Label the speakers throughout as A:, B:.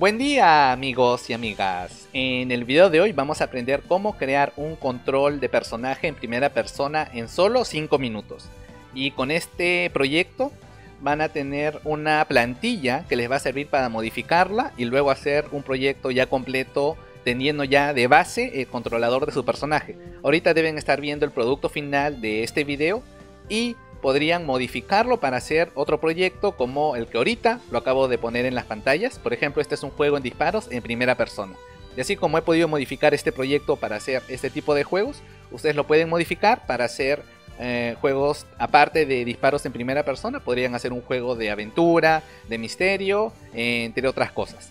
A: Buen día amigos y amigas, en el video de hoy vamos a aprender cómo crear un control de personaje en primera persona en solo 5 minutos. Y con este proyecto van a tener una plantilla que les va a servir para modificarla y luego hacer un proyecto ya completo teniendo ya de base el controlador de su personaje. Ahorita deben estar viendo el producto final de este video y podrían modificarlo para hacer otro proyecto como el que ahorita lo acabo de poner en las pantallas. Por ejemplo, este es un juego en disparos en primera persona. Y así como he podido modificar este proyecto para hacer este tipo de juegos, ustedes lo pueden modificar para hacer eh, juegos aparte de disparos en primera persona. Podrían hacer un juego de aventura, de misterio, entre otras cosas.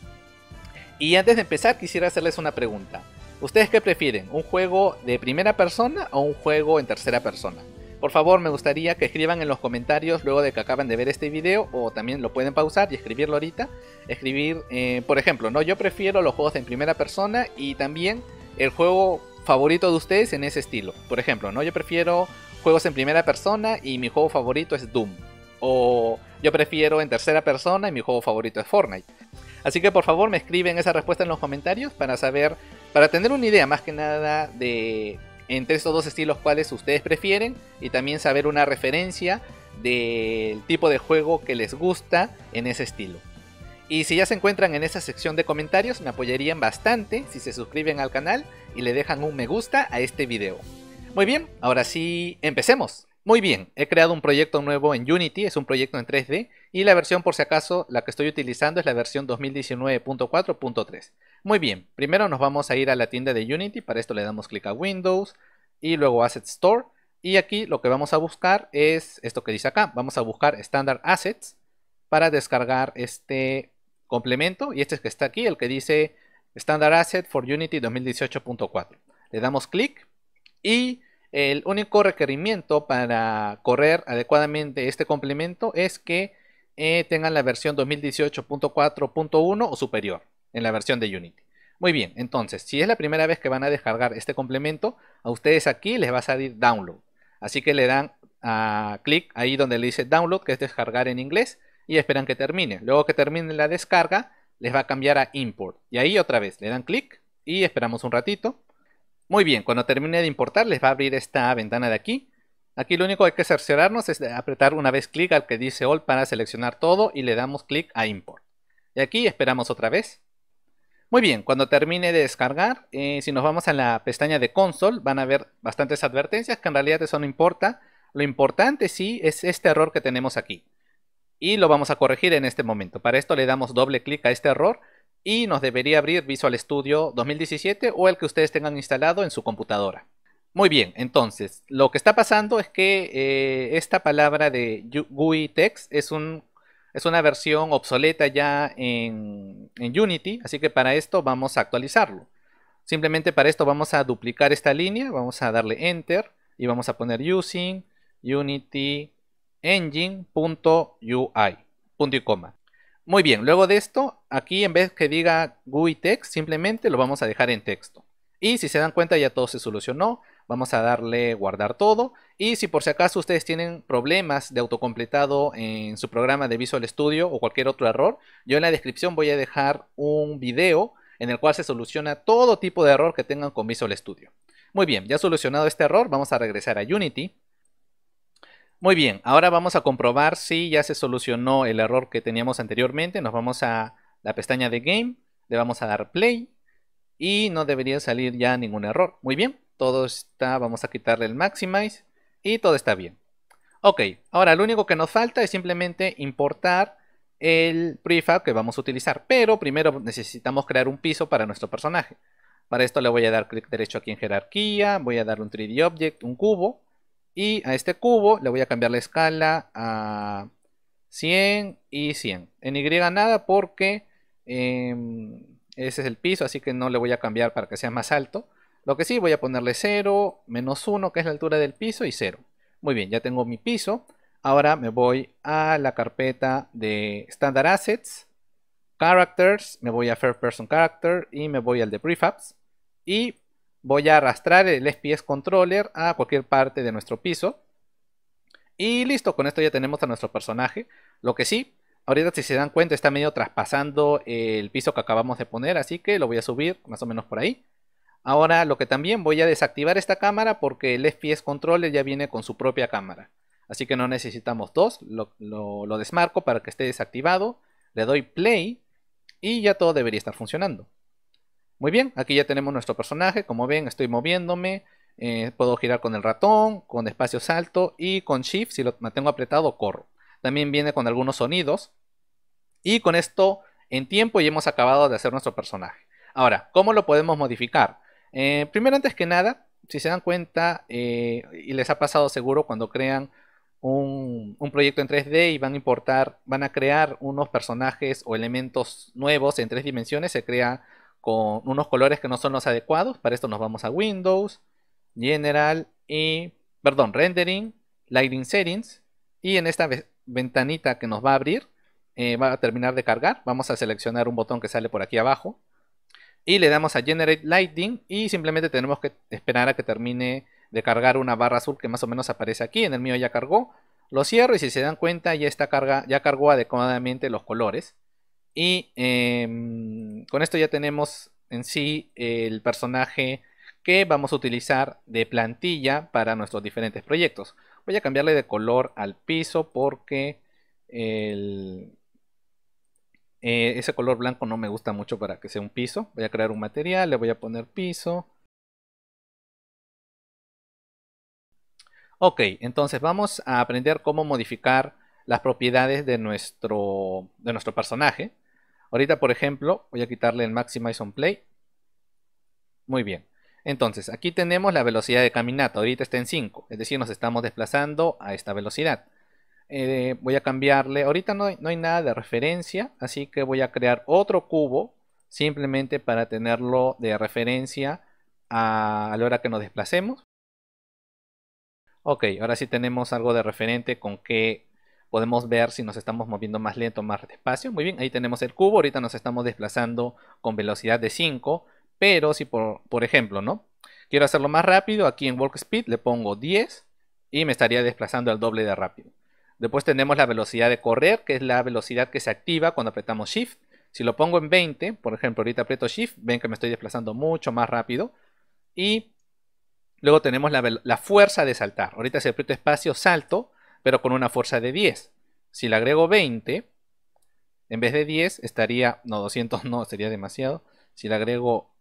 A: Y antes de empezar, quisiera hacerles una pregunta. ¿Ustedes qué prefieren? ¿Un juego de primera persona o un juego en tercera persona? Por favor, me gustaría que escriban en los comentarios luego de que acaban de ver este video, o también lo pueden pausar y escribirlo ahorita. Escribir, eh, por ejemplo, no, yo prefiero los juegos en primera persona y también el juego favorito de ustedes en ese estilo. Por ejemplo, no, yo prefiero juegos en primera persona y mi juego favorito es Doom. O yo prefiero en tercera persona y mi juego favorito es Fortnite. Así que por favor me escriben esa respuesta en los comentarios para saber, para tener una idea más que nada de entre estos dos estilos cuáles ustedes prefieren y también saber una referencia del tipo de juego que les gusta en ese estilo. Y si ya se encuentran en esa sección de comentarios, me apoyarían bastante si se suscriben al canal y le dejan un me gusta a este video. Muy bien, ahora sí, empecemos. Muy bien, he creado un proyecto nuevo en Unity, es un proyecto en 3D y la versión por si acaso la que estoy utilizando es la versión 2019.4.3. Muy bien, primero nos vamos a ir a la tienda de Unity, para esto le damos clic a Windows y luego Asset Store y aquí lo que vamos a buscar es esto que dice acá, vamos a buscar Standard Assets para descargar este complemento y este es que está aquí, el que dice Standard Asset for Unity 2018.4. Le damos clic y el único requerimiento para correr adecuadamente este complemento es que eh, tengan la versión 2018.4.1 o superior en la versión de Unity. Muy bien, entonces, si es la primera vez que van a descargar este complemento, a ustedes aquí les va a salir download. Así que le dan clic ahí donde le dice download, que es descargar en inglés, y esperan que termine. Luego que termine la descarga, les va a cambiar a import. Y ahí otra vez, le dan clic y esperamos un ratito. Muy bien, cuando termine de importar les va a abrir esta ventana de aquí. Aquí lo único que hay que cerciorarnos es apretar una vez clic al que dice All para seleccionar todo y le damos clic a Import. Y aquí esperamos otra vez. Muy bien, cuando termine de descargar, eh, si nos vamos a la pestaña de Console van a ver bastantes advertencias que en realidad eso no importa. Lo importante sí es este error que tenemos aquí. Y lo vamos a corregir en este momento. Para esto le damos doble clic a este error y nos debería abrir Visual Studio 2017 o el que ustedes tengan instalado en su computadora. Muy bien, entonces, lo que está pasando es que eh, esta palabra de GUI Text es, una versión obsoleta ya en, Unity, así que para esto vamos a actualizarlo. Simplemente para esto vamos a duplicar esta línea, vamos a darle Enter y vamos a poner using Unity Engine.ui, punto coma. Muy bien, luego de esto, aquí en vez que diga GUI text, simplemente lo vamos a dejar en texto. Y si se dan cuenta ya todo se solucionó, vamos a darle guardar todo. Y si por si acaso ustedes tienen problemas de autocompletado en su programa de Visual Studio o cualquier otro error, yo en la descripción voy a dejar un video en el cual se soluciona todo tipo de error que tengan con Visual Studio. Muy bien, ya solucionado este error, vamos a regresar a Unity. Muy bien, ahora vamos a comprobar si ya se solucionó el error que teníamos anteriormente. Nos vamos a la pestaña de Game, le vamos a dar Play y no debería salir ya ningún error. Muy bien, todo está, vamos a quitarle el Maximize y todo está bien. Ok, ahora lo único que nos falta es simplemente importar el prefab que vamos a utilizar, pero primero necesitamos crear un piso para nuestro personaje. Para esto le voy a dar clic derecho aquí en jerarquía, voy a dar un 3D Object, un cubo, y a este cubo le voy a cambiar la escala a 100 y 100. En Y nada porque em, ese es el piso, así que no le voy a cambiar para que sea más alto. Lo que sí, voy a ponerle 0, menos 1, que es la altura del piso, y 0. Muy bien, ya tengo mi piso. Ahora me voy a la carpeta de Standard Assets, Characters, me voy a Fair Person Character y me voy al de Prefabs. Y voy a arrastrar el FPS controller a cualquier parte de nuestro piso. Y listo, con esto ya tenemos a nuestro personaje. Lo que sí, ahorita si se dan cuenta está medio traspasando el piso que acabamos de poner, así que lo voy a subir más o menos por ahí. Ahora lo que también voy a desactivar esta cámara porque el FPS controller ya viene con su propia cámara. Así que no necesitamos dos, lo desmarco para que esté desactivado. Le doy play y ya todo debería estar funcionando. Muy bien, aquí ya tenemos nuestro personaje. Como ven, estoy moviéndome. Eh, puedo girar con el ratón, con espacio salto y con shift, si lo mantengo apretado, corro. También viene con algunos sonidos. Y con esto en tiempo ya hemos acabado de hacer nuestro personaje. Ahora, ¿cómo lo podemos modificar? Eh, primero, antes que nada, si se dan cuenta, eh, y les ha pasado seguro cuando crean un, un, proyecto en 3D y van a importar, van a crear unos personajes o elementos nuevos en tres dimensiones, se crea con unos colores que no son los adecuados. Para esto nos vamos a Windows, General y, perdón, Rendering, Lighting Settings. Y en esta ventanita que nos va a abrir, eh, va a terminar de cargar. Vamos a seleccionar un botón que sale por aquí abajo. Y le damos a Generate Lighting y simplemente tenemos que esperar a que termine de cargar una barra azul que más o menos aparece aquí. En el mío ya cargó. Lo cierro y si se dan cuenta ya, está carga, ya cargó adecuadamente los colores. Y eh, con esto ya tenemos en sí el personaje que vamos a utilizar de plantilla para nuestros diferentes proyectos. Voy a cambiarle de color al piso porque eh, ese color blanco no me gusta mucho para que sea un piso. Voy a crear un material, le voy a poner piso. Ok, entonces vamos a aprender cómo modificar las propiedades de nuestro personaje. Ahorita, por ejemplo, voy a quitarle el Maximize on Play. Muy bien. Entonces, aquí tenemos la velocidad de caminata. Ahorita está en 5, es decir, nos estamos desplazando a esta velocidad. Eh, voy a cambiarle, ahorita no hay, no nada de referencia, así que voy a crear otro cubo simplemente para tenerlo de referencia a, a la hora que nos desplacemos. Ok, ahora sí tenemos algo de referente con qué podemos ver si nos estamos moviendo más lento o más despacio. Muy bien, ahí tenemos el cubo, ahorita nos estamos desplazando con velocidad de 5, pero si por, ejemplo, ¿no? Quiero hacerlo más rápido, aquí en Walk Speed le pongo 10 y me estaría desplazando al doble de rápido. Después tenemos la velocidad de correr, que es la velocidad que se activa cuando apretamos Shift. Si lo pongo en 20, por ejemplo, ahorita aprieto Shift, ven que me estoy desplazando mucho más rápido. Y luego tenemos la, la fuerza de saltar. Ahorita si aprieto espacio, salto pero con una fuerza de 10. Si le agrego 20, en vez de 10 estaría, no, 200 no, sería demasiado. Si le agrego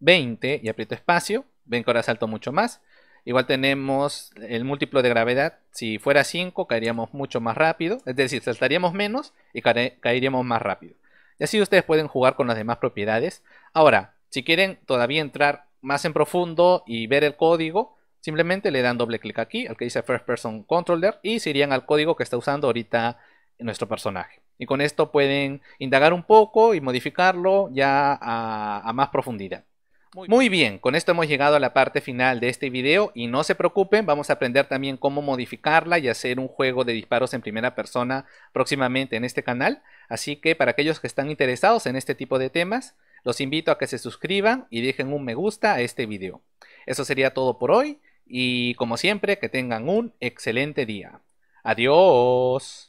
A: 20 y aprieto espacio, ven que ahora salto mucho más. Igual tenemos el múltiplo de gravedad. Si fuera 5, caeríamos mucho más rápido. Es decir, saltaríamos menos y caeríamos más rápido. Y así ustedes pueden jugar con las demás propiedades. Ahora, si quieren todavía entrar más en profundo y ver el código, Simplemente le dan doble clic aquí, al que dice First Person Controller, y se irían al código que está usando ahorita nuestro personaje. Y con esto pueden indagar un poco y modificarlo ya a, a más profundidad. Muy bien, con esto hemos llegado a la parte final de este video y no se preocupen, vamos a aprender también cómo modificarla y hacer un juego de disparos en primera persona próximamente en este canal. Así que para aquellos que están interesados en este tipo de temas, los invito a que se suscriban y dejen un me gusta a este video. Eso sería todo por hoy. Y como siempre, que tengan un excelente día. Adiós.